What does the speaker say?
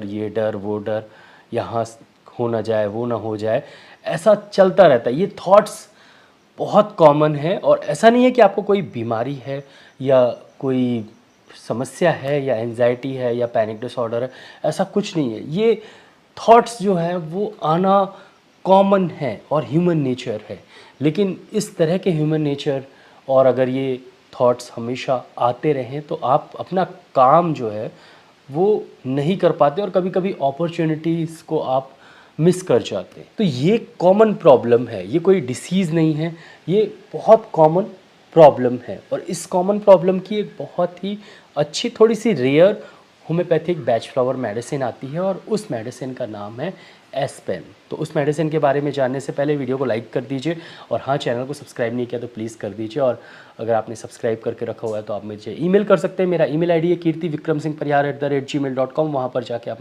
डर ये डर वो डर यहाँ हो ना जाए वो ना हो जाए ऐसा चलता रहता है ये थॉट्स बहुत कॉमन है और ऐसा नहीं है कि आपको कोई बीमारी है या कोई समस्या है या एनजाइटी है या पैनिक डिसऑर्डर है ऐसा कुछ नहीं है ये थॉट्स जो हैं वो आना कॉमन है और ह्यूमन नेचर है लेकिन इस तरह के ह्यूमन नेचर और अगर ये थॉट्स हमेशा आते रहें तो आप अपना काम जो है वो नहीं कर पाते और कभी कभी अपॉर्चुनिटीज़ को आप मिस कर जाते हैं तो ये कॉमन प्रॉब्लम है ये कोई डिसीज़ नहीं है ये बहुत कॉमन प्रॉब्लम है और इस कॉमन प्रॉब्लम की एक बहुत ही अच्छी थोड़ी सी rare homeopathic Bach flower medicine आती है और उस मेडिसिन का नाम है एसपेन तो उस मेडिसिन के बारे में जानने से पहले वीडियो को लाइक कर दीजिए और हाँ चैनल को सब्सक्राइब नहीं किया तो प्लीज़ कर दीजिए और अगर आपने सब्सक्राइब करके रखा हुआ है तो आप मुझे ईमेल कर सकते हैं मेरा ईमेल आईडी है Kirti Vikram Singh Parihar at the rate gmail dot com वहाँ पर जाके आप